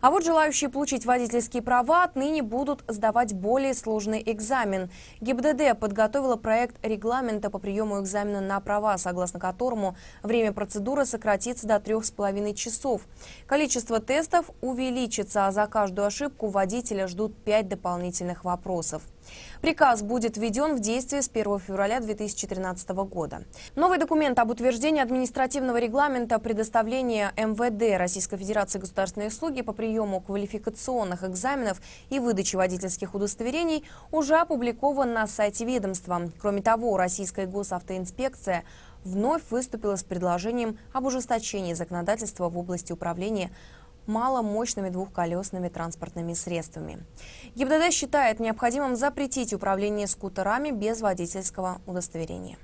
А вот желающие получить водительские права отныне будут сдавать более сложный экзамен. ГИБДД подготовила проект регламента по приему экзамена на права, согласно которому время процедуры сократится до трех с половиной часов. Количество тестов увеличится, а за каждую ошибку водителя ждут пять дополнительных вопросов. Приказ будет введен в действие с 1 февраля 2013 года. Новый документ об утверждении административного регламента предоставления МВД Российской Федерации государственной услуги по приему квалификационных экзаменов и выдаче водительских удостоверений уже опубликован на сайте ведомства. Кроме того, Российская госавтоинспекция вновь выступила с предложением об ужесточении законодательства в области управления маломощными двухколесными транспортными средствами. ГИБДД считает необходимым запретить управление скутерами без водительского удостоверения.